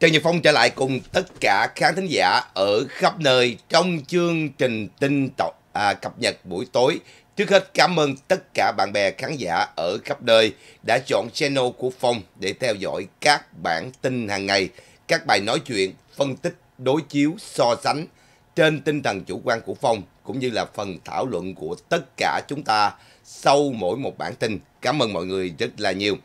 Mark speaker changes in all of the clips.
Speaker 1: Trần Nhật Phong trở lại cùng tất cả khán thính giả ở khắp nơi trong chương trình tin tộc à, cập nhật buổi tối. Trước hết cảm ơn tất cả bạn bè khán giả ở khắp nơi đã chọn channel của Phong để theo dõi các bản tin hàng ngày, các bài nói chuyện, phân tích, đối chiếu, so sánh trên tinh thần chủ quan của Phong cũng như là phần thảo luận của tất cả chúng ta sau mỗi một bản tin. Cảm ơn mọi người rất là nhiều.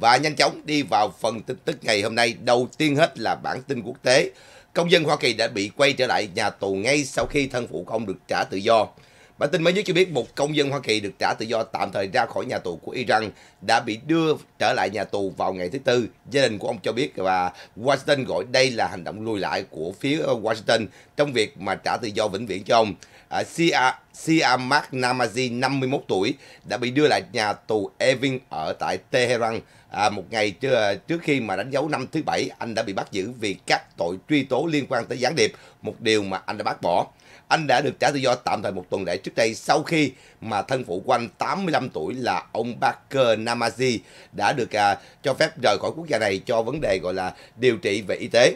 Speaker 1: Và nhanh chóng đi vào phần tin tức ngày hôm nay. Đầu tiên hết là bản tin quốc tế. Công dân Hoa Kỳ đã bị quay trở lại nhà tù ngay sau khi thân phụ ông được trả tự do. Bản tin mới nhất cho biết một công dân Hoa Kỳ được trả tự do tạm thời ra khỏi nhà tù của Iran đã bị đưa trở lại nhà tù vào ngày thứ Tư. Gia đình của ông cho biết và Washington gọi đây là hành động lùi lại của phía Washington trong việc mà trả tự do vĩnh viễn cho ông. À, CIA, Siamak Namazi 51 tuổi đã bị đưa lại nhà tù Evin ở tại Tehran à, một ngày à, trước khi mà đánh dấu năm thứ bảy anh đã bị bắt giữ vì các tội truy tố liên quan tới gián điệp một điều mà anh đã bác bỏ anh đã được trả tự do tạm thời một tuần lễ trước đây sau khi mà thân phụ của anh 85 tuổi là ông Baker Namazi đã được à, cho phép rời khỏi quốc gia này cho vấn đề gọi là điều trị về y tế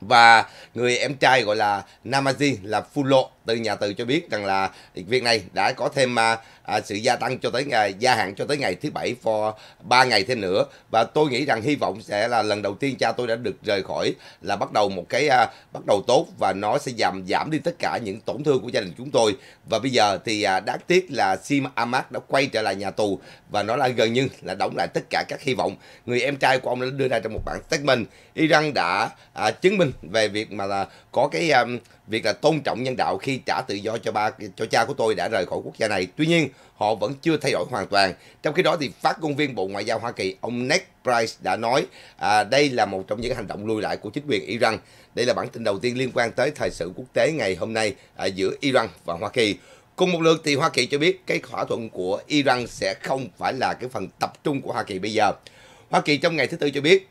Speaker 1: và người em trai gọi là Namazi là Fulo từ nhà tù cho biết rằng là việc này đã có thêm à, à, sự gia tăng cho tới ngày gia hạn cho tới ngày thứ bảy for 3 ngày thêm nữa và tôi nghĩ rằng hy vọng sẽ là lần đầu tiên cha tôi đã được rời khỏi là bắt đầu một cái à, bắt đầu tốt và nó sẽ giảm giảm đi tất cả những tổn thương của gia đình chúng tôi và bây giờ thì à, đáng tiếc là Sim Ahmad đã quay trở lại nhà tù và nó là gần như là đóng lại tất cả các hy vọng người em trai của ông đã đưa ra trong một bản statement Iran đã à, chứng minh về việc mà là có cái um, việc là tôn trọng nhân đạo khi trả tự do cho ba cho cha của tôi đã rời khỏi quốc gia này. Tuy nhiên, họ vẫn chưa thay đổi hoàn toàn. Trong khi đó thì phát ngôn viên Bộ Ngoại giao Hoa Kỳ ông Ned Price đã nói à, đây là một trong những hành động lùi lại của chính quyền Iran. Đây là bản tin đầu tiên liên quan tới thời sự quốc tế ngày hôm nay à, giữa Iran và Hoa Kỳ. Cùng một lượt thì Hoa Kỳ cho biết cái thỏa thuận của Iran sẽ không phải là cái phần tập trung của Hoa Kỳ bây giờ. Hoa Kỳ trong ngày thứ tư cho biết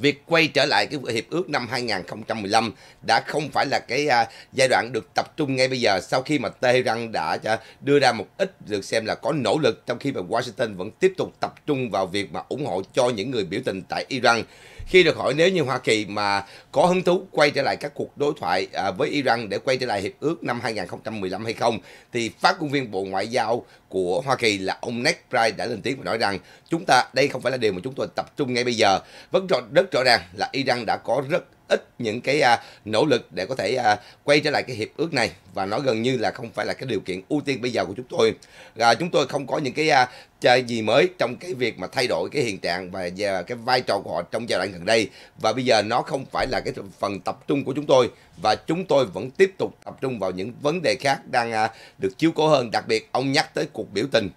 Speaker 1: Việc quay trở lại cái hiệp ước năm 2015 đã không phải là cái à, giai đoạn được tập trung ngay bây giờ sau khi mà Tehran đã à, đưa ra một ít được xem là có nỗ lực trong khi mà Washington vẫn tiếp tục tập trung vào việc mà ủng hộ cho những người biểu tình tại Iran khi được hỏi nếu như Hoa Kỳ mà có hứng thú quay trở lại các cuộc đối thoại à, với Iran để quay trở lại hiệp ước năm 2015 hay không thì phát ngôn viên Bộ Ngoại giao của Hoa Kỳ là ông Ned Price đã lên tiếng và nói rằng chúng ta đây không phải là điều mà chúng tôi tập trung ngay bây giờ. Vẫn rõ, rất rõ ràng là Iran đã có rất ít những cái à, nỗ lực để có thể à, quay trở lại cái hiệp ước này và nó gần như là không phải là cái điều kiện ưu tiên bây giờ của chúng tôi à, chúng tôi không có những cái à, chơi gì mới trong cái việc mà thay đổi cái hiện trạng và à, cái vai trò của họ trong giai đoạn gần đây và bây giờ nó không phải là cái phần tập trung của chúng tôi và chúng tôi vẫn tiếp tục tập trung vào những vấn đề khác đang à, được chiếu cố hơn đặc biệt ông nhắc tới cuộc biểu tình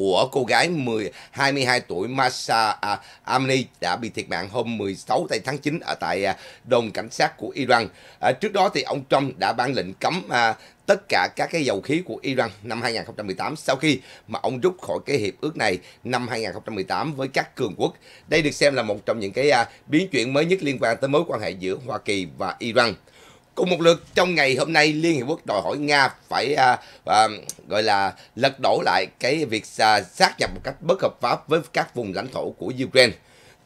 Speaker 1: của cô gái 10, 22 tuổi Masa à, Amni đã bị thiệt mạng hôm 16 tháng 9 ở tại à, đồn cảnh sát của Iran. À, trước đó thì ông Trump đã ban lệnh cấm à, tất cả các cái dầu khí của Iran năm 2018 sau khi mà ông rút khỏi cái hiệp ước này năm 2018 với các cường quốc. Đây được xem là một trong những cái à, biến chuyển mới nhất liên quan tới mối quan hệ giữa Hoa Kỳ và Iran. Cùng một lượt trong ngày hôm nay, Liên Hiệp Quốc đòi hỏi Nga phải à, à, gọi là lật đổ lại cái việc à, sát nhập một cách bất hợp pháp với các vùng lãnh thổ của Ukraine.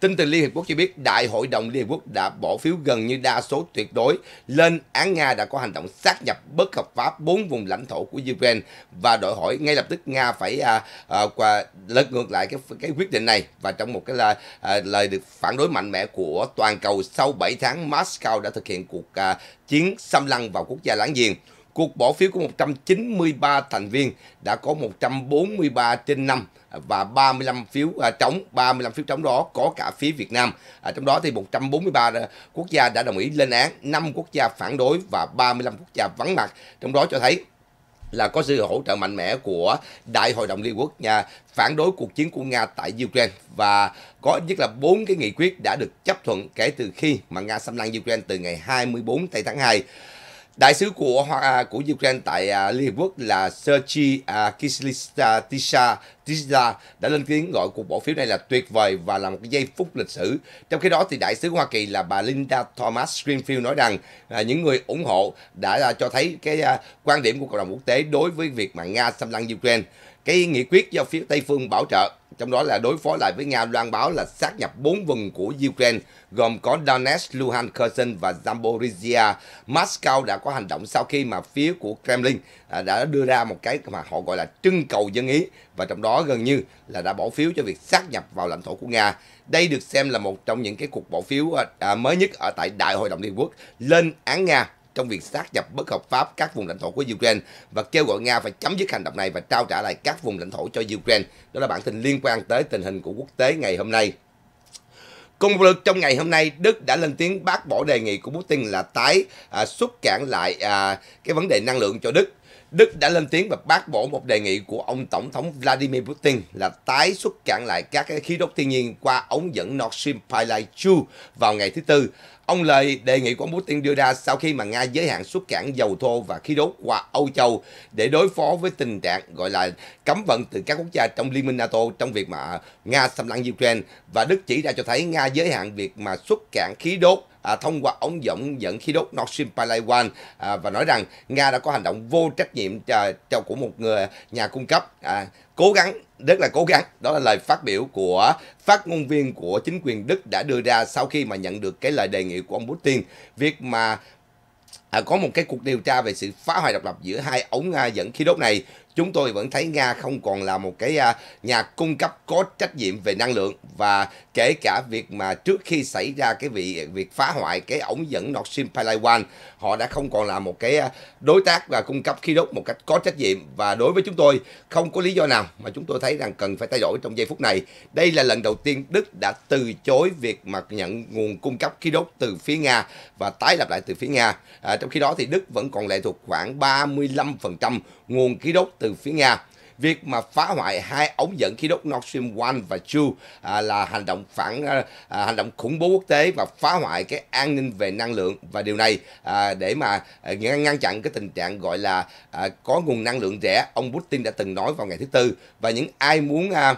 Speaker 1: Tin từ Liên Hiệp Quốc cho biết Đại hội đồng Liên Hiệp Quốc đã bỏ phiếu gần như đa số tuyệt đối lên án Nga đã có hành động sát nhập bất hợp pháp bốn vùng lãnh thổ của Ukraine và đòi hỏi ngay lập tức Nga phải à, à, lật ngược lại cái cái quyết định này và trong một cái là à, lời được phản đối mạnh mẽ của toàn cầu sau 7 tháng Moscow đã thực hiện cuộc à, chiến xâm lăng vào quốc gia láng giềng. Cuộc bỏ phiếu của 193 thành viên đã có 143 trên 5 và 35 phiếu à, trống, 35 phiếu trống đó có cả phía Việt Nam. À, trong đó thì 143 à, quốc gia đã đồng ý lên án, 5 quốc gia phản đối và 35 quốc gia vắng mặt. Trong đó cho thấy là có sự hỗ trợ mạnh mẽ của Đại hội đồng Liên Quốc nhà phản đối cuộc chiến của Nga tại Ukraine và có nhất là bốn cái nghị quyết đã được chấp thuận kể từ khi mà Nga xâm lăng Ukraine từ ngày 24 tây tháng 2. Đại sứ của Hoa à, của Ukraine tại à, Liên Hợp Quốc là Sergei à, Kislytsa Tisa đã lên tiếng gọi cuộc bỏ phiếu này là tuyệt vời và là một giây phút lịch sử. Trong khi đó, thì đại sứ Hoa Kỳ là bà Linda Thomas Greenfield nói rằng à, những người ủng hộ đã à, cho thấy cái à, quan điểm của cộng đồng quốc tế đối với việc mà Nga xâm lăng Ukraine cái nghị quyết do phía Tây phương bảo trợ, trong đó là đối phó lại với Nga loan báo là sát nhập bốn vùng của Ukraine, gồm có Donetsk, Luhansk, Kherson và Zaporizhia. Moscow đã có hành động sau khi mà phía của Kremlin à, đã đưa ra một cái mà họ gọi là trưng cầu dân ý và trong đó gần như là đã bỏ phiếu cho việc sát nhập vào lãnh thổ của Nga. Đây được xem là một trong những cái cuộc bỏ phiếu à, à, mới nhất ở tại Đại hội đồng Liên Quốc lên án Nga trong việc sát nhập bất hợp pháp các vùng lãnh thổ của Ukraine và kêu gọi Nga phải chấm dứt hành động này và trao trả lại các vùng lãnh thổ cho Ukraine. Đó là bản tin liên quan tới tình hình của quốc tế ngày hôm nay. Cùng lực trong ngày hôm nay, Đức đã lên tiếng bác bỏ đề nghị của Putin là tái à, xuất cản lại à, cái vấn đề năng lượng cho Đức Đức đã lên tiếng và bác bỏ một đề nghị của ông Tổng thống Vladimir Putin là tái xuất cạn lại các khí đốt thiên nhiên qua ống dẫn Nord Stream Pipeline 2 vào ngày thứ Tư. Ông lời đề nghị của ông Putin đưa ra sau khi mà Nga giới hạn xuất cảng dầu thô và khí đốt qua Âu Châu để đối phó với tình trạng gọi là cấm vận từ các quốc gia trong Liên minh NATO trong việc mà Nga xâm lăng Ukraine và Đức chỉ ra cho thấy Nga giới hạn việc mà xuất cảng khí đốt à, thông qua ống dẫn dẫn khí đốt Nord Stream Pipeline à, và nói rằng Nga đã có hành động vô trách nhiệm à, cho của một người nhà cung cấp à, cố gắng rất là cố gắng đó là lời phát biểu của phát ngôn viên của chính quyền Đức đã đưa ra sau khi mà nhận được cái lời đề nghị của ông Putin việc mà à, có một cái cuộc điều tra về sự phá hoại độc lập giữa hai ống à, dẫn khí đốt này chúng tôi vẫn thấy nga không còn là một cái à, nhà cung cấp có trách nhiệm về năng lượng và kể cả việc mà trước khi xảy ra cái việc việc phá hoại cái ống dẫn nord stream pipeline họ đã không còn là một cái à, đối tác và cung cấp khí đốt một cách có trách nhiệm và đối với chúng tôi không có lý do nào mà chúng tôi thấy rằng cần phải thay đổi trong giây phút này đây là lần đầu tiên đức đã từ chối việc mà nhận nguồn cung cấp khí đốt từ phía nga và tái lập lại từ phía nga à, trong khi đó thì đức vẫn còn lệ thuộc khoảng 35% nguồn khí đốt từ phía nga Việc mà phá hoại hai ống dẫn khí đốt Nord Stream 1 và 2 à, là hành động phản à, à, hành động khủng bố quốc tế và phá hoại cái an ninh về năng lượng và điều này à, để mà à, ngăn, ngăn chặn cái tình trạng gọi là à, có nguồn năng lượng rẻ ông Putin đã từng nói vào ngày thứ tư và những ai muốn à,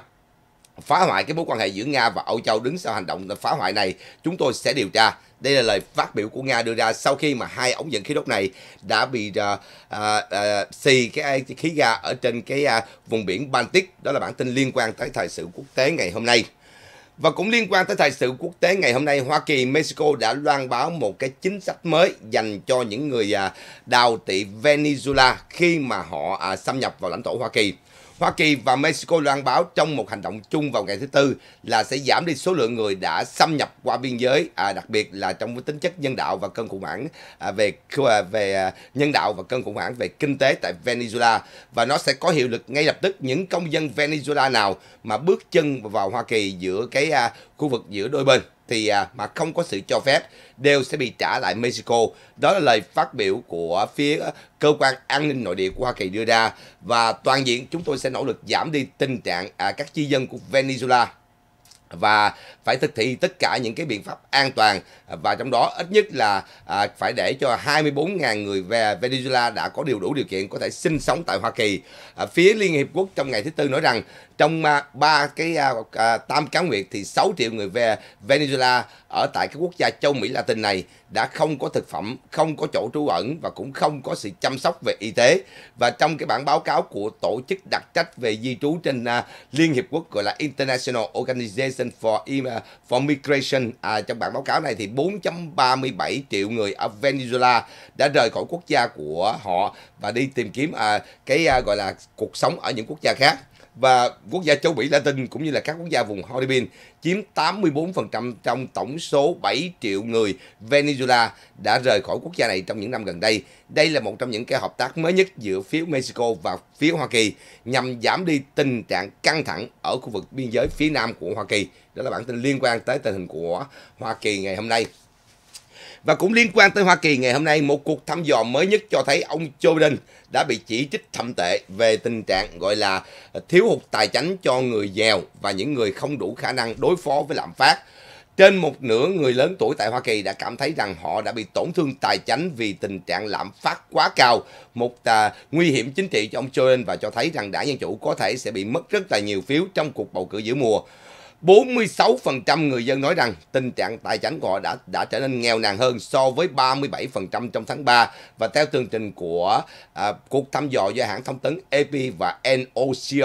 Speaker 1: phá hoại cái mối quan hệ giữa Nga và Âu Châu đứng sau hành động phá hoại này chúng tôi sẽ điều tra đây là lời phát biểu của Nga đưa ra sau khi mà hai ống dẫn khí đốt này đã bị uh, uh, xì cái khí ga ở trên cái uh, vùng biển Baltic. Đó là bản tin liên quan tới thời sự quốc tế ngày hôm nay. Và cũng liên quan tới thời sự quốc tế ngày hôm nay, Hoa Kỳ, Mexico đã loan báo một cái chính sách mới dành cho những người à, đào tị Venezuela khi mà họ à, xâm nhập vào lãnh thổ Hoa Kỳ. Hoa Kỳ và Mexico loan báo trong một hành động chung vào ngày thứ Tư là sẽ giảm đi số lượng người đã xâm nhập qua biên giới, à, đặc biệt là trong cái tính chất nhân đạo và cơn khủng hoảng à, về à, về nhân đạo và cơn khủng hoảng về kinh tế tại Venezuela và nó sẽ có hiệu lực ngay lập tức những công dân Venezuela nào mà bước chân vào Hoa Kỳ giữa cái với à, khu vực giữa đôi bên thì à, mà không có sự cho phép đều sẽ bị trả lại Mexico. Đó là lời phát biểu của phía cơ quan an ninh nội địa của Hoa Kỳ đưa ra và toàn diện chúng tôi sẽ nỗ lực giảm đi tình trạng à, các chi dân của Venezuela và phải thực thi tất cả những cái biện pháp an toàn và trong đó ít nhất là à, phải để cho 24.000 người về Venezuela đã có điều đủ điều kiện có thể sinh sống tại Hoa Kỳ. À, phía Liên Hiệp Quốc trong ngày thứ tư nói rằng trong à, ba cái à, à, tam cá nguyệt thì 6 triệu người về Venezuela ở tại các quốc gia châu Mỹ Latin này đã không có thực phẩm, không có chỗ trú ẩn và cũng không có sự chăm sóc về y tế. Và trong cái bản báo cáo của tổ chức đặc trách về di trú trên Liên Hiệp Quốc gọi là International Organization for, uh, for Migration, à, trong bản báo cáo này thì 4.37 triệu người ở Venezuela đã rời khỏi quốc gia của họ và đi tìm kiếm à, cái à, gọi là cuộc sống ở những quốc gia khác và quốc gia châu Mỹ Latin cũng như là các quốc gia vùng Caribbean chiếm 84% trong tổng số 7 triệu người Venezuela đã rời khỏi quốc gia này trong những năm gần đây. Đây là một trong những cái hợp tác mới nhất giữa phía Mexico và phía Hoa Kỳ nhằm giảm đi tình trạng căng thẳng ở khu vực biên giới phía nam của Hoa Kỳ. Đó là bản tin liên quan tới tình hình của Hoa Kỳ ngày hôm nay. Và cũng liên quan tới Hoa Kỳ ngày hôm nay, một cuộc thăm dò mới nhất cho thấy ông Joe Biden đã bị chỉ trích thậm tệ về tình trạng gọi là thiếu hụt tài chính cho người nghèo và những người không đủ khả năng đối phó với lạm phát. Trên một nửa người lớn tuổi tại Hoa Kỳ đã cảm thấy rằng họ đã bị tổn thương tài chính vì tình trạng lạm phát quá cao, một à, nguy hiểm chính trị cho ông Joe Biden và cho thấy rằng đảng Dân Chủ có thể sẽ bị mất rất là nhiều phiếu trong cuộc bầu cử giữa mùa. 46% người dân nói rằng tình trạng tài chính của họ đã đã trở nên nghèo nàn hơn so với 37% trong tháng 3 và theo tường trình của à, cuộc thăm dò do hãng thông tấn AP và NOCR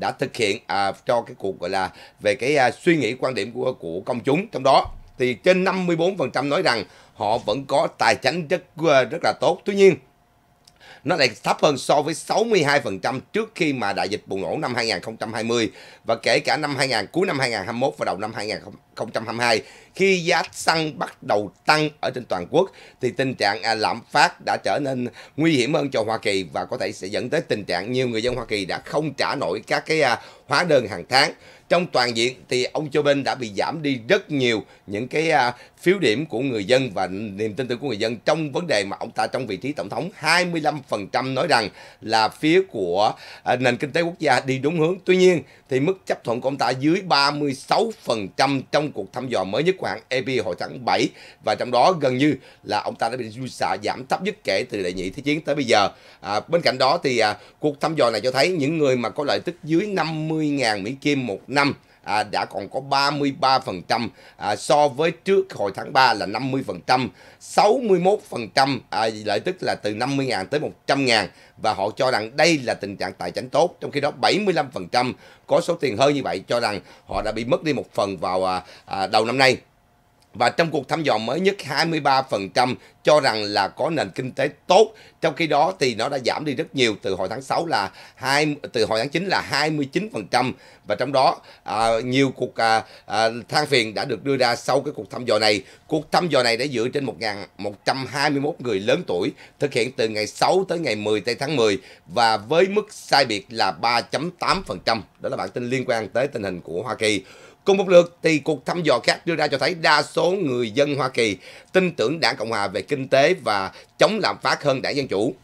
Speaker 1: đã thực hiện à, cho cái cuộc gọi là về cái à, suy nghĩ quan điểm của của công chúng trong đó thì trên 54% nói rằng họ vẫn có tài chính rất rất là tốt. Tuy nhiên nó lại thấp hơn so với 62% trước khi mà đại dịch bùng nổ năm 2020 và kể cả năm 2000 cuối năm 2021 và đầu năm 2022 khi giá xăng bắt đầu tăng ở trên toàn quốc thì tình trạng à, lạm phát đã trở nên nguy hiểm hơn cho Hoa Kỳ và có thể sẽ dẫn tới tình trạng nhiều người dân Hoa Kỳ đã không trả nổi các cái à, hóa đơn hàng tháng trong toàn diện thì ông Joe Biden đã bị giảm đi rất nhiều những cái à, phiếu điểm của người dân và niềm tin tưởng của người dân trong vấn đề mà ông ta trong vị trí tổng thống 25% nói rằng là phía của à, nền kinh tế quốc gia đi đúng hướng. Tuy nhiên thì mức chấp thuận của ông ta dưới 36% trong cuộc thăm dò mới nhất của hãng AP hồi tháng 7 và trong đó gần như là ông ta đã bị rủi xạ giảm thấp nhất kể từ đại nhị thế chiến tới bây giờ. À, bên cạnh đó thì à, cuộc thăm dò này cho thấy những người mà có lợi tức dưới 50.000 Mỹ Kim một năm năm à, đã còn có 33% à, so với trước hồi tháng 3 là 50%, 61% à, lợi tức là từ 50.000 tới 100.000 và họ cho rằng đây là tình trạng tài chính tốt. Trong khi đó 75% có số tiền hơn như vậy cho rằng họ đã bị mất đi một phần vào à, à, đầu năm nay. Và trong cuộc thăm dò mới nhất 23% cho rằng là có nền kinh tế tốt, trong khi đó thì nó đã giảm đi rất nhiều từ hồi tháng 6 là 2 từ hồi tháng 9 là 29% và trong đó à, nhiều cuộc à, à, than phiền đã được đưa ra sau cái cuộc thăm dò này. Cuộc thăm dò này đã dựa trên 1.121 người lớn tuổi thực hiện từ ngày 6 tới ngày 10 tây tháng 10 và với mức sai biệt là 3.8%. Đó là bản tin liên quan tới tình hình của Hoa Kỳ. Cùng một lượt thì cuộc thăm dò khác đưa ra cho thấy đa số người dân Hoa Kỳ tin tưởng đảng Cộng hòa về kinh tế và chống lạm phát hơn đảng Dân Chủ.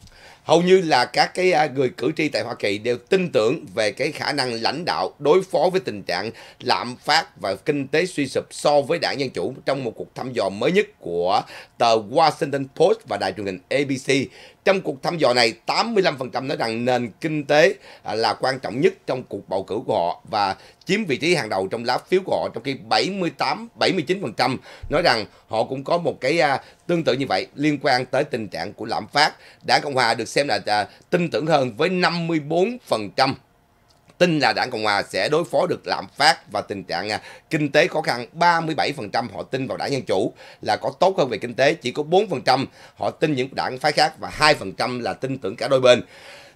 Speaker 1: Hầu như là các cái à, người cử tri tại Hoa Kỳ đều tin tưởng về cái khả năng lãnh đạo đối phó với tình trạng lạm phát và kinh tế suy sụp so với đảng Dân Chủ trong một cuộc thăm dò mới nhất của tờ Washington Post và đài truyền hình ABC trong cuộc thăm dò này, 85% nói rằng nền kinh tế à, là quan trọng nhất trong cuộc bầu cử của họ và chiếm vị trí hàng đầu trong lá phiếu của họ trong khi 78 79% nói rằng họ cũng có một cái à, tương tự như vậy liên quan tới tình trạng của lạm phát. Đảng Cộng hòa được xem là à, tin tưởng hơn với 54% tin là Đảng Cộng Hòa sẽ đối phó được lạm phát và tình trạng à, kinh tế khó khăn. 37% họ tin vào Đảng Dân Chủ là có tốt hơn về kinh tế, chỉ có 4% họ tin những đảng phái khác và 2% là tin tưởng cả đôi bên.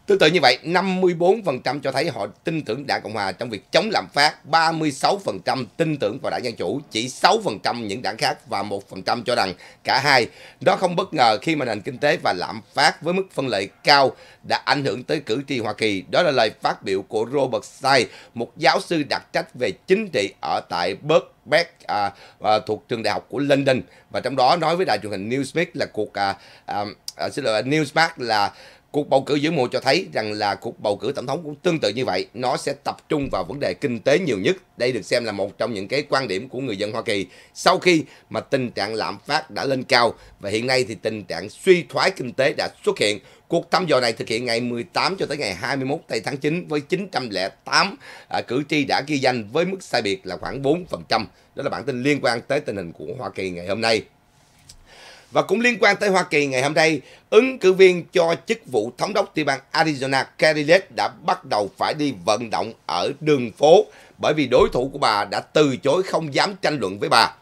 Speaker 1: Tương tự như vậy, 54% cho thấy họ tin tưởng đảng Cộng Hòa trong việc chống lạm phát, 36% tin tưởng vào đảng Dân Chủ, chỉ 6% những đảng khác và 1% cho rằng cả hai. Đó không bất ngờ khi mà nền kinh tế và lạm phát với mức phân lợi cao đã ảnh hưởng tới cử tri Hoa Kỳ. Đó là lời phát biểu của Robert Say, một giáo sư đặc trách về chính trị ở tại Berkeley Beck à, à, thuộc trường đại học của London và trong đó nói với đài truyền hình Newsmax là cuộc à, à, à, xin lỗi Newsmax là Cuộc bầu cử giữa mùa cho thấy rằng là cuộc bầu cử tổng thống cũng tương tự như vậy, nó sẽ tập trung vào vấn đề kinh tế nhiều nhất. Đây được xem là một trong những cái quan điểm của người dân Hoa Kỳ sau khi mà tình trạng lạm phát đã lên cao và hiện nay thì tình trạng suy thoái kinh tế đã xuất hiện. Cuộc thăm dò này thực hiện ngày 18 cho tới ngày 21 tây tháng 9 với 908 à, cử tri đã ghi danh với mức sai biệt là khoảng 4%. Đó là bản tin liên quan tới tình hình của Hoa Kỳ ngày hôm nay. Và cũng liên quan tới Hoa Kỳ ngày hôm nay, ứng cử viên cho chức vụ thống đốc tiểu bang Arizona Kerry Lake đã bắt đầu phải đi vận động ở đường phố bởi vì đối thủ của bà đã từ chối không dám tranh luận với bà.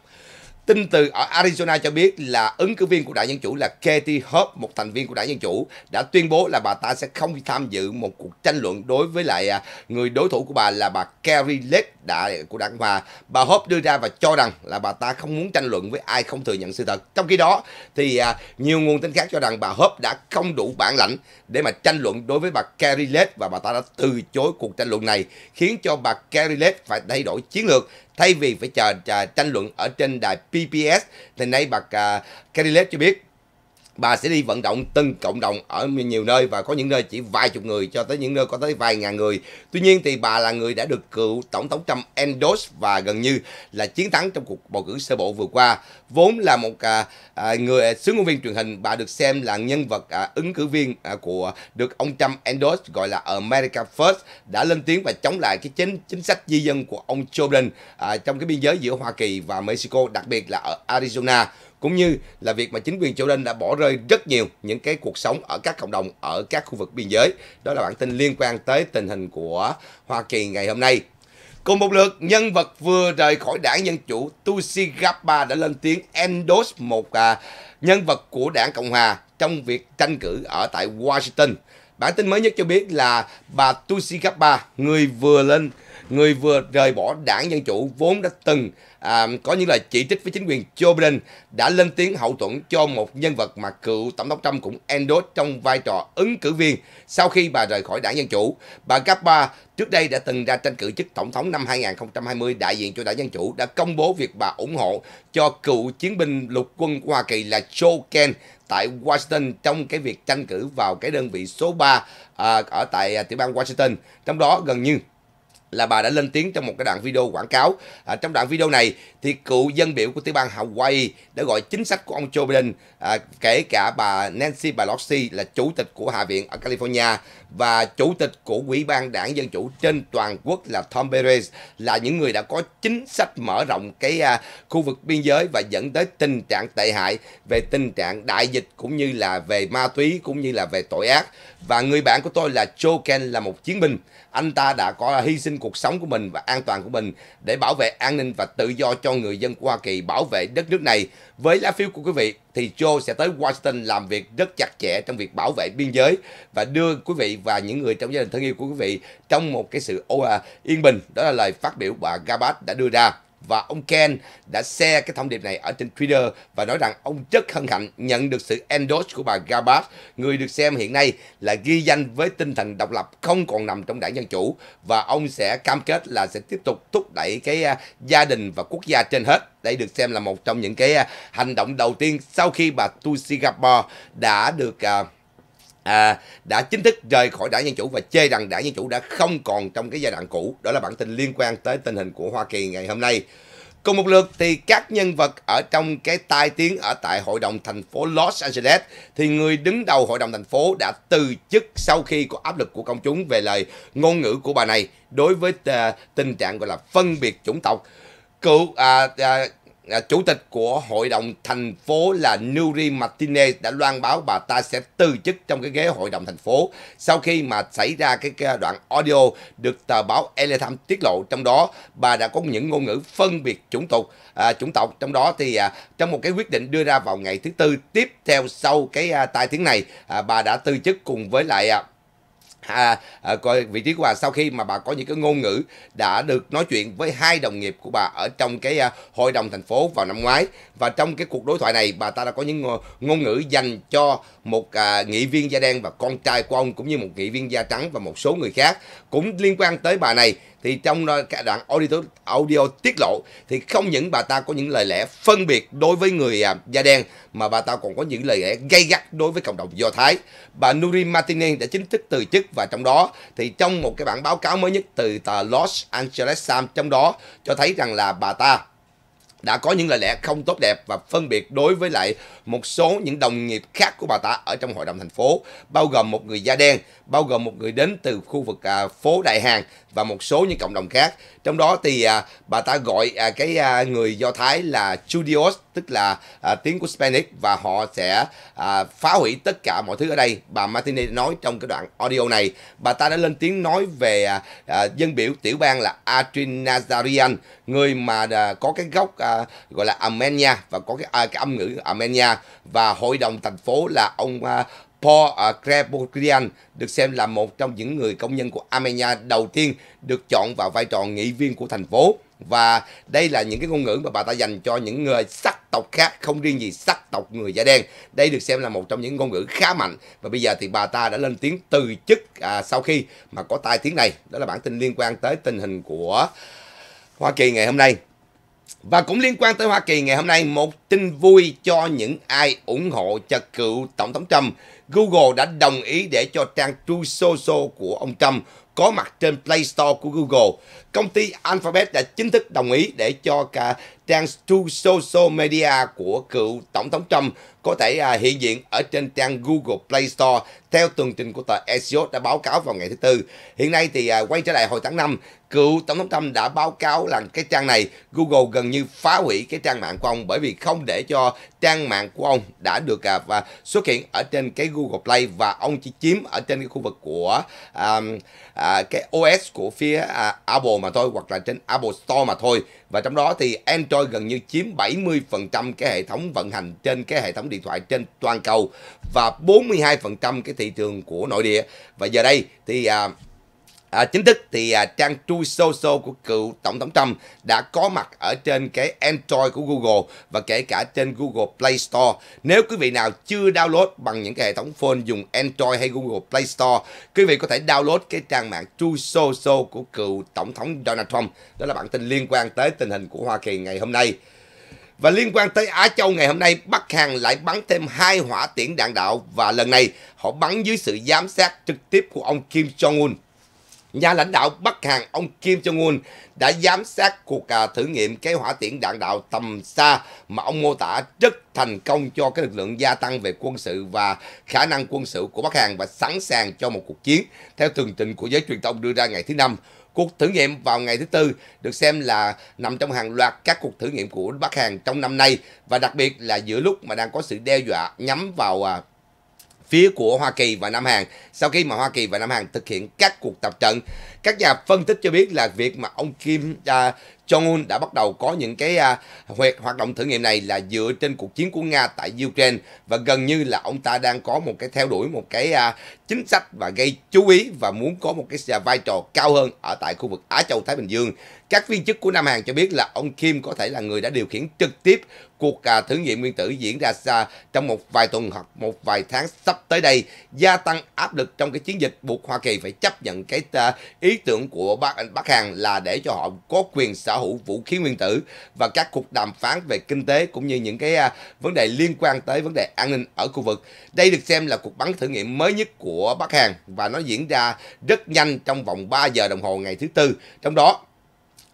Speaker 1: Tin từ ở Arizona cho biết là ứng cử viên của đảng Dân Chủ là Katie Hobbs, một thành viên của đảng Dân Chủ, đã tuyên bố là bà ta sẽ không tham dự một cuộc tranh luận đối với lại à, người đối thủ của bà là bà Carrie Lake đã, của đảng Hòa. Bà Hobbs đưa ra và cho rằng là bà ta không muốn tranh luận với ai không thừa nhận sự thật. Trong khi đó thì à, nhiều nguồn tin khác cho rằng bà Hobbs đã không đủ bản lãnh để mà tranh luận đối với bà Carrie Lake và bà ta đã từ chối cuộc tranh luận này khiến cho bà Carrie Lake phải thay đổi chiến lược Thay vì phải chờ, chờ tranh luận ở trên đài PPS, thì nay bà uh, à, Cadillac cho biết bà sẽ đi vận động từng cộng đồng ở nhiều nơi và có những nơi chỉ vài chục người cho tới những nơi có tới vài ngàn người. Tuy nhiên thì bà là người đã được cựu tổng thống Trump endorse và gần như là chiến thắng trong cuộc bầu cử sơ bộ vừa qua. Vốn là một à, à người sướng ngôn viên truyền hình, bà được xem là nhân vật à, ứng cử viên à, của được ông Trump endorse gọi là America First đã lên tiếng và chống lại cái chính chính sách di dân của ông Joe Biden à, trong cái biên giới giữa Hoa Kỳ và Mexico, đặc biệt là ở Arizona cũng như là việc mà chính quyền Jordan đã bỏ rơi rất nhiều những cái cuộc sống ở các cộng đồng ở các khu vực biên giới. Đó là bản tin liên quan tới tình hình của Hoa Kỳ ngày hôm nay. Cùng một lượt, nhân vật vừa rời khỏi đảng Dân Chủ Tulsi Gabbard đã lên tiếng endorse một à, nhân vật của đảng Cộng Hòa trong việc tranh cử ở tại Washington. Bản tin mới nhất cho biết là bà Tulsi Gabbard, người vừa lên người vừa rời bỏ đảng Dân Chủ vốn đã từng à, có những lời chỉ trích với chính quyền Joe Biden đã lên tiếng hậu thuẫn cho một nhân vật mà cựu Tổng thống Trump cũng endorse trong vai trò ứng cử viên sau khi bà rời khỏi đảng Dân Chủ. Bà Gabba trước đây đã từng ra tranh cử chức Tổng thống năm 2020 đại diện cho đảng Dân Chủ đã công bố việc bà ủng hộ cho cựu chiến binh lục quân của Hoa Kỳ là Joe Ken tại Washington trong cái việc tranh cử vào cái đơn vị số 3 à, ở tại à, tiểu bang Washington. Trong đó gần như là bà đã lên tiếng trong một cái đoạn video quảng cáo. À, trong đoạn video này thì cựu dân biểu của tiểu bang Hawaii đã gọi chính sách của ông Joe Biden, à, kể cả bà Nancy Pelosi là chủ tịch của Hạ viện ở California và chủ tịch của ủy ban đảng Dân Chủ trên toàn quốc là Tom Perez là những người đã có chính sách mở rộng cái à, khu vực biên giới và dẫn tới tình trạng tệ hại về tình trạng đại dịch cũng như là về ma túy cũng như là về tội ác. Và người bạn của tôi là Joe Ken là một chiến binh anh ta đã có hy sinh cuộc sống của mình và an toàn của mình để bảo vệ an ninh và tự do cho người dân của Hoa Kỳ, bảo vệ đất nước này. Với lá phiếu của quý vị thì Joe sẽ tới Washington làm việc rất chặt chẽ trong việc bảo vệ biên giới và đưa quý vị và những người trong gia đình thân yêu của quý vị trong một cái sự à, yên bình. Đó là lời phát biểu bà Gabbard đã đưa ra và ông Ken đã share cái thông điệp này ở trên Twitter và nói rằng ông rất hân hạnh nhận được sự endorse của bà Gabbard, người được xem hiện nay là ghi danh với tinh thần độc lập không còn nằm trong đảng Dân Chủ và ông sẽ cam kết là sẽ tiếp tục thúc đẩy cái à, gia đình và quốc gia trên hết. Đây được xem là một trong những cái à, hành động đầu tiên sau khi bà Tulsi Singapore đã được uh, à, đã chính thức rời khỏi đảng Dân Chủ và chê rằng đảng Dân Chủ đã không còn trong cái giai đoạn cũ. Đó là bản tin liên quan tới tình hình của Hoa Kỳ ngày hôm nay. Cùng một lượt thì các nhân vật ở trong cái tai tiếng ở tại hội đồng thành phố Los Angeles thì người đứng đầu hội đồng thành phố đã từ chức sau khi có áp lực của công chúng về lời ngôn ngữ của bà này đối với à, tình trạng gọi là phân biệt chủng tộc. Cựu à, à, À, chủ tịch của hội đồng thành phố là Nuri Martinez đã loan báo bà ta sẽ từ chức trong cái ghế hội đồng thành phố sau khi mà xảy ra cái, đoạn audio được tờ báo Eletam tiết lộ trong đó bà đã có những ngôn ngữ phân biệt chủng tộc à, chủng tộc trong đó thì à, trong một cái quyết định đưa ra vào ngày thứ tư tiếp theo sau cái à, tai tiếng này à, bà đã từ chức cùng với lại à, à, à, coi vị trí của bà sau khi mà bà có những cái ngôn ngữ đã được nói chuyện với hai đồng nghiệp của bà ở trong cái à, hội đồng thành phố vào năm ngoái và trong cái cuộc đối thoại này bà ta đã có những ngôn ngữ dành cho một à, nghị viên da đen và con trai của ông cũng như một nghị viên da trắng và một số người khác cũng liên quan tới bà này thì trong cái đoạn audio, audio tiết lộ thì không những bà ta có những lời lẽ phân biệt đối với người à, da đen mà bà ta còn có những lời lẽ gây gắt đối với cộng đồng Do Thái. Bà Nuri Martinez đã chính thức từ chức và trong đó thì trong một cái bản báo cáo mới nhất từ tờ Los Angeles Times trong đó cho thấy rằng là bà ta đã có những lời lẽ không tốt đẹp và phân biệt đối với lại một số những đồng nghiệp khác của bà ta ở trong hội đồng thành phố, bao gồm một người da đen, bao gồm một người đến từ khu vực à, phố Đại Hàng và một số những cộng đồng khác trong đó thì à, bà ta gọi à, cái à, người do thái là Judios tức là à, tiếng của Spanish và họ sẽ à, phá hủy tất cả mọi thứ ở đây bà Martinez nói trong cái đoạn audio này bà ta đã lên tiếng nói về à, à, dân biểu tiểu bang là Adrin Nazarian người mà à, có cái gốc à, gọi là Armenia và có cái, à, cái âm ngữ Armenia và hội đồng thành phố là ông à, Paul Krebogian được xem là một trong những người công nhân của Armenia đầu tiên được chọn vào vai trò nghị viên của thành phố. Và đây là những cái ngôn ngữ mà bà ta dành cho những người sắc tộc khác, không riêng gì sắc tộc người da đen. Đây được xem là một trong những ngôn ngữ khá mạnh. Và bây giờ thì bà ta đã lên tiếng từ chức à, sau khi mà có tai tiếng này. Đó là bản tin liên quan tới tình hình của Hoa Kỳ ngày hôm nay. Và cũng liên quan tới Hoa Kỳ ngày hôm nay, một tin vui cho những ai ủng hộ cho cựu Tổng thống Trump Google đã đồng ý để cho trang True Social của ông Trump có mặt trên Play Store của Google công ty Alphabet đã chính thức đồng ý để cho cả trang to social media của cựu Tổng thống Trump có thể à, hiện diện ở trên trang Google Play Store theo tường trình của tờ Axios đã báo cáo vào ngày thứ Tư. Hiện nay thì à, quay trở lại hồi tháng 5, cựu Tổng thống Trump đã báo cáo rằng cái trang này Google gần như phá hủy cái trang mạng của ông bởi vì không để cho trang mạng của ông đã được à, và xuất hiện ở trên cái Google Play và ông chỉ chiếm ở trên cái khu vực của um, à, cái OS của phía à, Apple mà thôi hoặc là trên Apple Store mà thôi. Và trong đó thì Android gần như chiếm 70% cái hệ thống vận hành trên cái hệ thống điện thoại trên toàn cầu và 42% cái thị trường của nội địa. Và giờ đây thì à, à, chính thức thì à, trang True Social của cựu Tổng thống Trump đã có mặt ở trên cái Android của Google và kể cả trên Google Play Store. Nếu quý vị nào chưa download bằng những cái hệ thống phone dùng Android hay Google Play Store, quý vị có thể download cái trang mạng True Social của cựu Tổng thống Donald Trump. Đó là bản tin liên quan tới tình hình của Hoa Kỳ ngày hôm nay. Và liên quan tới Á Châu ngày hôm nay, Bắc Hàn lại bắn thêm hai hỏa tiễn đạn đạo và lần này họ bắn dưới sự giám sát trực tiếp của ông Kim Jong-un. Nhà lãnh đạo Bắc Hàn ông Kim Jong-un đã giám sát cuộc à, thử nghiệm cái hỏa tiễn đạn đạo tầm xa mà ông mô tả rất thành công cho cái lực lượng gia tăng về quân sự và khả năng quân sự của Bắc Hàn và sẵn sàng cho một cuộc chiến theo tường trình của giới truyền thông đưa ra ngày thứ năm. Cuộc thử nghiệm vào ngày thứ tư được xem là nằm trong hàng loạt các cuộc thử nghiệm của Bắc Hàn trong năm nay và đặc biệt là giữa lúc mà đang có sự đe dọa nhắm vào à, phía của Hoa Kỳ và Nam Hàn sau khi mà Hoa Kỳ và Nam Hàn thực hiện các cuộc tập trận các nhà phân tích cho biết là việc mà ông Kim à, Jong-un đã bắt đầu có những cái à, hoạt, động thử nghiệm này là dựa trên cuộc chiến của Nga tại Ukraine và gần như là ông ta đang có một cái theo đuổi một cái à, chính sách và gây chú ý và muốn có một cái vai trò cao hơn ở tại khu vực Á Châu Thái Bình Dương. Các viên chức của Nam Hàn cho biết là ông Kim có thể là người đã điều khiển trực tiếp cuộc thử nghiệm nguyên tử diễn ra à, trong một vài tuần hoặc một vài tháng sắp tới đây, gia tăng áp lực trong cái chiến dịch buộc Hoa Kỳ phải chấp nhận cái ý ý tưởng của bác Bắc Hằng là để cho họ có quyền sở hữu vũ khí nguyên tử và các cuộc đàm phán về kinh tế cũng như những cái à, vấn đề liên quan tới vấn đề an ninh ở khu vực. Đây được xem là cuộc bắn thử nghiệm mới nhất của Bắc Hàn và nó diễn ra rất nhanh trong vòng 3 giờ đồng hồ ngày thứ tư. Trong đó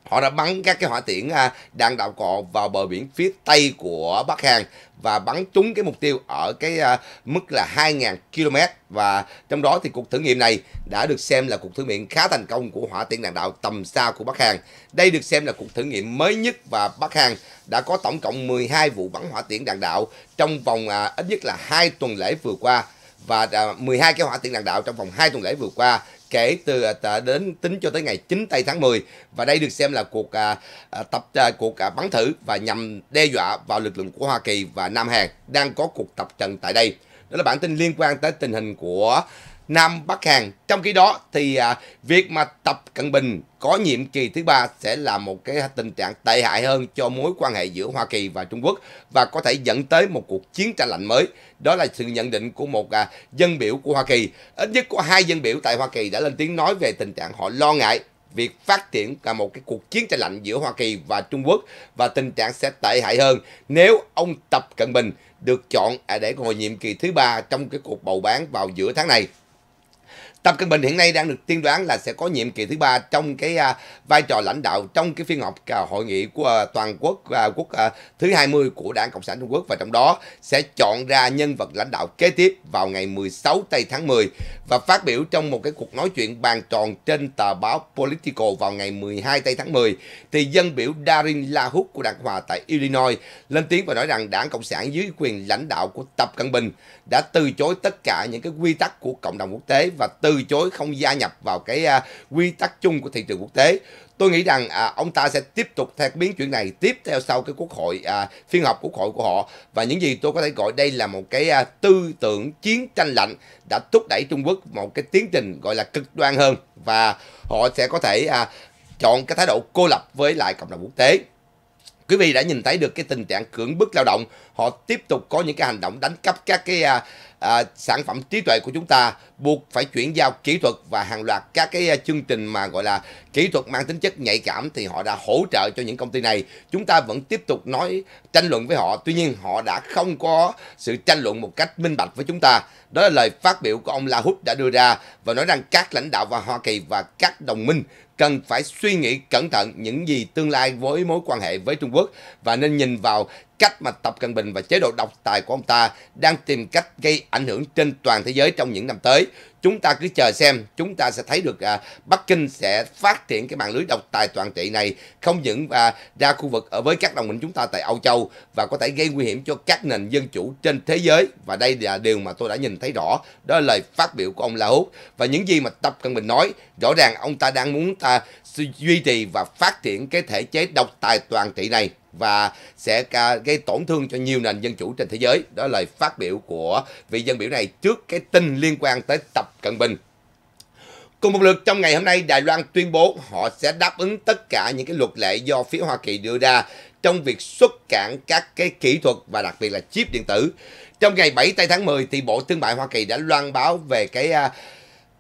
Speaker 1: họ đã bắn các cái hỏa tiễn à, đang đạo cọ vào bờ biển phía tây của Bắc Hàn và bắn trúng cái mục tiêu ở cái à, mức là 2.000 km và trong đó thì cuộc thử nghiệm này đã được xem là cuộc thử nghiệm khá thành công của hỏa tiễn đạn đạo tầm xa của Bắc Hàn. Đây được xem là cuộc thử nghiệm mới nhất và Bắc Hàn đã có tổng cộng 12 vụ bắn hỏa tiễn đạn đạo trong vòng à, ít nhất là hai tuần lễ vừa qua và 12 cái hỏa tiễn đạn đạo trong vòng 2 tuần lễ vừa qua kể từ à, đến tính cho tới ngày 9 tây tháng 10 và đây được xem là cuộc à, à, tập à, cuộc à, bắn thử và nhằm đe dọa vào lực lượng của Hoa Kỳ và Nam Hàn đang có cuộc tập trận tại đây. Đó là bản tin liên quan tới tình hình của Nam Bắc Hàn. Trong khi đó thì à, việc mà Tập Cận Bình có nhiệm kỳ thứ ba sẽ là một cái tình trạng tệ hại hơn cho mối quan hệ giữa Hoa Kỳ và Trung Quốc và có thể dẫn tới một cuộc chiến tranh lạnh mới. Đó là sự nhận định của một à, dân biểu của Hoa Kỳ. Ít nhất có hai dân biểu tại Hoa Kỳ đã lên tiếng nói về tình trạng họ lo ngại việc phát triển cả một cái cuộc chiến tranh lạnh giữa Hoa Kỳ và Trung Quốc và tình trạng sẽ tệ hại hơn nếu ông Tập Cận Bình được chọn để ngồi nhiệm kỳ thứ ba trong cái cuộc bầu bán vào giữa tháng này. Tập Cận Bình hiện nay đang được tiên đoán là sẽ có nhiệm kỳ thứ ba trong cái à, vai trò lãnh đạo trong cái phiên họp à, hội nghị của à, toàn quốc quốc thứ 20 của Đảng Cộng sản Trung Quốc và trong đó sẽ chọn ra nhân vật lãnh đạo kế tiếp vào ngày 16 tây tháng 10 và phát biểu trong một cái cuộc nói chuyện bàn tròn trên tờ báo Politico vào ngày 12 tây tháng 10 thì dân biểu Darin LaHood của Đảng Hòa tại Illinois lên tiếng và nói rằng Đảng Cộng sản dưới quyền lãnh đạo của Tập Cận Bình đã từ chối tất cả những cái quy tắc của cộng đồng quốc tế và từ từ chối không gia nhập vào cái à, quy tắc chung của thị trường quốc tế. Tôi nghĩ rằng à, ông ta sẽ tiếp tục theo biến chuyển này tiếp theo sau cái quốc hội à, phiên họp quốc hội của họ và những gì tôi có thể gọi đây là một cái à, tư tưởng chiến tranh lạnh đã thúc đẩy Trung Quốc một cái tiến trình gọi là cực đoan hơn và họ sẽ có thể à, chọn cái thái độ cô lập với lại cộng đồng quốc tế. Quý vị đã nhìn thấy được cái tình trạng cưỡng bức lao động, họ tiếp tục có những cái hành động đánh cắp các cái à, à, sản phẩm trí tuệ của chúng ta, buộc phải chuyển giao kỹ thuật và hàng loạt các cái à, chương trình mà gọi là kỹ thuật mang tính chất nhạy cảm thì họ đã hỗ trợ cho những công ty này. Chúng ta vẫn tiếp tục nói tranh luận với họ, tuy nhiên họ đã không có sự tranh luận một cách minh bạch với chúng ta. Đó là lời phát biểu của ông La Hút đã đưa ra và nói rằng các lãnh đạo và Hoa Kỳ và các đồng minh cần phải suy nghĩ cẩn thận những gì tương lai với mối quan hệ với Trung Quốc và nên nhìn vào cách mà Tập Cận Bình và chế độ độc tài của ông ta đang tìm cách gây ảnh hưởng trên toàn thế giới trong những năm tới. Chúng ta cứ chờ xem, chúng ta sẽ thấy được à, Bắc Kinh sẽ phát triển cái mạng lưới độc tài toàn trị này không những à, ra khu vực ở với các đồng minh chúng ta tại Âu Châu và có thể gây nguy hiểm cho các nền dân chủ trên thế giới. Và đây là điều mà tôi đã nhìn thấy rõ, đó là lời phát biểu của ông La Hút. Và những gì mà Tập Cận Bình nói, rõ ràng ông ta đang muốn ta duy trì và phát triển cái thể chế độc tài toàn trị này và sẽ gây tổn thương cho nhiều nền dân chủ trên thế giới. Đó là lời phát biểu của vị dân biểu này trước cái tin liên quan tới Tập Cận Bình. Cùng một lượt trong ngày hôm nay, Đài Loan tuyên bố họ sẽ đáp ứng tất cả những cái luật lệ do phía Hoa Kỳ đưa ra trong việc xuất cản các cái kỹ thuật và đặc biệt là chip điện tử. Trong ngày 7 tây tháng 10 thì Bộ Thương mại Hoa Kỳ đã loan báo về cái uh,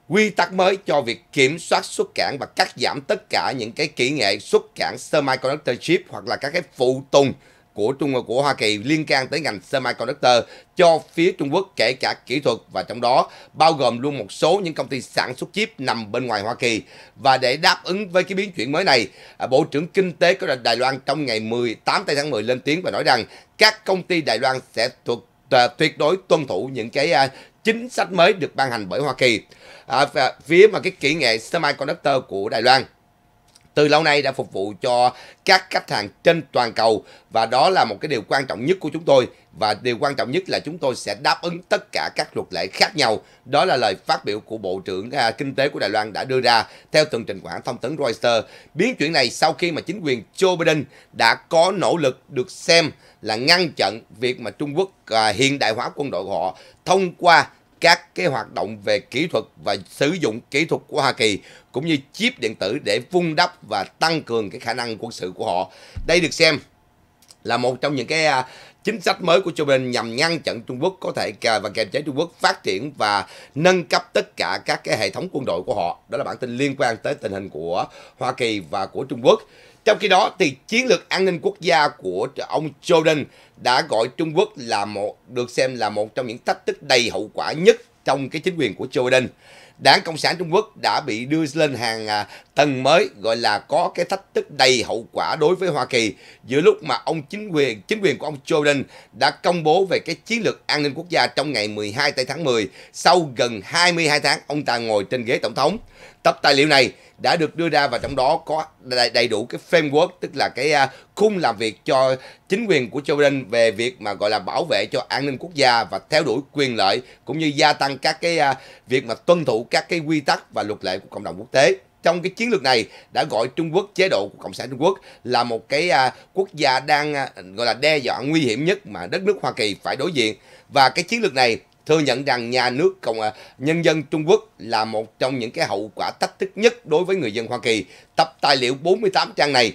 Speaker 1: quy tắc mới cho việc kiểm soát xuất cảng và cắt giảm tất cả những cái kỹ nghệ xuất cản semiconductor chip hoặc là các cái phụ tùng của Trung Quốc của Hoa Kỳ liên can tới ngành semiconductor cho phía Trung Quốc kể cả kỹ thuật và trong đó bao gồm luôn một số những công ty sản xuất chip nằm bên ngoài Hoa Kỳ. Và để đáp ứng với cái biến chuyển mới này, à, Bộ trưởng Kinh tế của Đài Loan trong ngày 18 tây tháng 10 lên tiếng và nói rằng các công ty Đài Loan sẽ thuộc tuyệt đối tuân thủ những cái à, chính sách mới được ban hành bởi Hoa Kỳ. À, và phía mà cái kỹ nghệ semiconductor của Đài Loan từ lâu nay đã phục vụ cho các khách hàng trên toàn cầu và đó là một cái điều quan trọng nhất của chúng tôi và điều quan trọng nhất là chúng tôi sẽ đáp ứng tất cả các luật lệ khác nhau. Đó là lời phát biểu của Bộ trưởng à, Kinh tế của Đài Loan đã đưa ra theo tường trình của hãng thông tấn Reuters. Biến chuyển này sau khi mà chính quyền Joe Biden đã có nỗ lực được xem là ngăn chặn việc mà Trung Quốc à, hiện đại hóa quân đội của họ thông qua các cái hoạt động về kỹ thuật và sử dụng kỹ thuật của Hoa Kỳ cũng như chip điện tử để vun đắp và tăng cường cái khả năng quân sự của họ. Đây được xem là một trong những cái à, chính sách mới của Joe bình nhằm ngăn chặn Trung Quốc có thể và kềm chế Trung Quốc phát triển và nâng cấp tất cả các cái hệ thống quân đội của họ. Đó là bản tin liên quan tới tình hình của Hoa Kỳ và của Trung Quốc. Trong khi đó thì chiến lược an ninh quốc gia của ông Jordan đã gọi Trung Quốc là một được xem là một trong những thách thức đầy hậu quả nhất trong cái chính quyền của Jordan. Đảng Cộng sản Trung Quốc đã bị đưa lên hàng à, tầng mới gọi là có cái thách thức đầy hậu quả đối với Hoa Kỳ giữa lúc mà ông chính quyền chính quyền của ông joe biden đã công bố về cái chiến lược an ninh quốc gia trong ngày 12 tây tháng 10 sau gần 22 tháng ông ta ngồi trên ghế tổng thống. Tập tài liệu này đã được đưa ra và trong đó có đầy đủ cái framework tức là cái à, khung làm việc cho chính quyền của joe biden về việc mà gọi là bảo vệ cho an ninh quốc gia và theo đuổi quyền lợi cũng như gia tăng các cái à, việc mà tuân thủ các cái quy tắc và luật lệ của cộng đồng quốc tế trong cái chiến lược này đã gọi Trung Quốc chế độ của Cộng sản Trung Quốc là một cái à, quốc gia đang à, gọi là đe dọa nguy hiểm nhất mà đất nước Hoa Kỳ phải đối diện và cái chiến lược này thừa nhận rằng nhà nước cộng à, nhân dân Trung Quốc là một trong những cái hậu quả thách thức nhất đối với người dân Hoa Kỳ. Tập tài liệu 48 trang này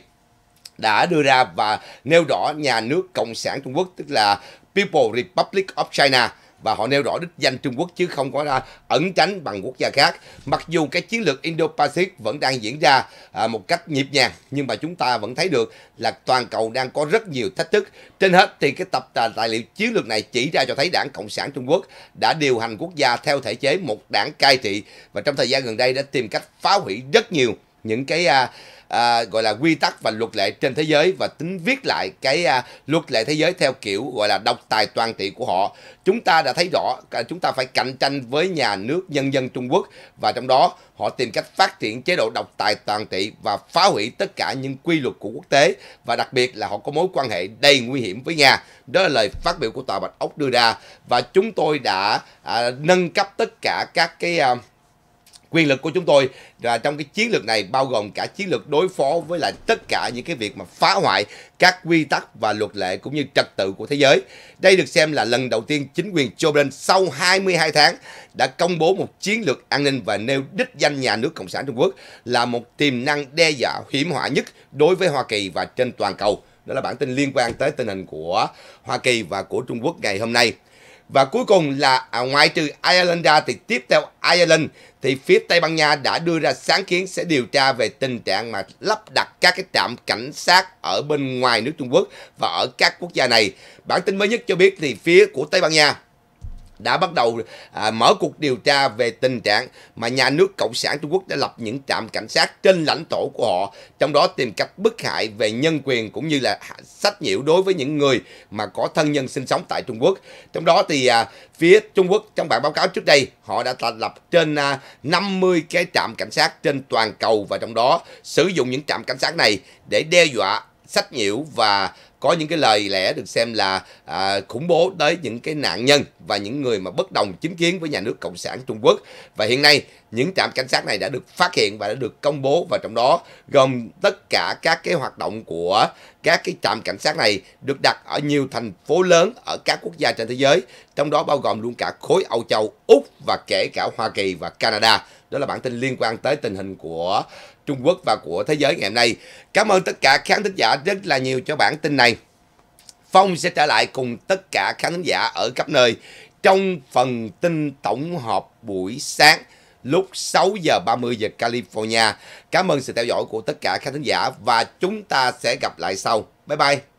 Speaker 1: đã đưa ra và nêu rõ nhà nước Cộng sản Trung Quốc tức là People Republic of China và họ nêu rõ đích danh Trung Quốc chứ không có ra ẩn tránh bằng quốc gia khác. Mặc dù cái chiến lược Indo-Pacific vẫn đang diễn ra à, một cách nhịp nhàng nhưng mà chúng ta vẫn thấy được là toàn cầu đang có rất nhiều thách thức. Trên hết thì cái tập tài, liệu chiến lược này chỉ ra cho thấy Đảng Cộng sản Trung Quốc đã điều hành quốc gia theo thể chế một đảng cai trị và trong thời gian gần đây đã tìm cách phá hủy rất nhiều những cái à, à, gọi là quy tắc và luật lệ trên thế giới và tính viết lại cái à, luật lệ thế giới theo kiểu gọi là độc tài toàn trị của họ. Chúng ta đã thấy rõ à, chúng ta phải cạnh tranh với nhà nước nhân dân Trung Quốc và trong đó họ tìm cách phát triển chế độ độc tài toàn trị và phá hủy tất cả những quy luật của quốc tế và đặc biệt là họ có mối quan hệ đầy nguy hiểm với Nga. Đó là lời phát biểu của Tòa Bạch Ốc đưa ra và chúng tôi đã à, nâng cấp tất cả các cái à, quyền lực của chúng tôi là trong cái chiến lược này bao gồm cả chiến lược đối phó với lại tất cả những cái việc mà phá hoại các quy tắc và luật lệ cũng như trật tự của thế giới. Đây được xem là lần đầu tiên chính quyền Joe Biden sau 22 tháng đã công bố một chiến lược an ninh và nêu đích danh nhà nước Cộng sản Trung Quốc là một tiềm năng đe dọa hiểm họa nhất đối với Hoa Kỳ và trên toàn cầu. Đó là bản tin liên quan tới tình hình của Hoa Kỳ và của Trung Quốc ngày hôm nay. Và cuối cùng là à, ngoại trừ Ireland ra thì tiếp theo Ireland thì phía Tây Ban Nha đã đưa ra sáng kiến sẽ điều tra về tình trạng mà lắp đặt các cái trạm cảnh sát ở bên ngoài nước Trung Quốc và ở các quốc gia này. Bản tin mới nhất cho biết thì phía của Tây Ban Nha đã bắt đầu à, mở cuộc điều tra về tình trạng mà nhà nước Cộng sản Trung Quốc đã lập những trạm cảnh sát trên lãnh thổ của họ, trong đó tìm cách bức hại về nhân quyền cũng như là sách nhiễu đối với những người mà có thân nhân sinh sống tại Trung Quốc. Trong đó thì à, phía Trung Quốc trong bản báo cáo trước đây, họ đã thành lập trên à, 50 cái trạm cảnh sát trên toàn cầu và trong đó sử dụng những trạm cảnh sát này để đe dọa, sách nhiễu và có những cái lời lẽ được xem là à, khủng bố tới những cái nạn nhân và những người mà bất đồng chính kiến với nhà nước Cộng sản Trung Quốc. Và hiện nay những trạm cảnh sát này đã được phát hiện và đã được công bố và trong đó gồm tất cả các cái hoạt động của các cái trạm cảnh sát này được đặt ở nhiều thành phố lớn ở các quốc gia trên thế giới, trong đó bao gồm luôn cả khối Âu Châu, Úc và kể cả Hoa Kỳ và Canada. Đó là bản tin liên quan tới tình hình của Trung Quốc và của thế giới ngày hôm nay. Cảm ơn tất cả khán thính giả rất là nhiều cho bản tin này. Phong sẽ trở lại cùng tất cả khán thính giả ở khắp nơi trong phần tin tổng hợp buổi sáng lúc 6 giờ 30 giờ California. Cảm ơn sự theo dõi của tất cả khán thính giả và chúng ta sẽ gặp lại sau. Bye bye.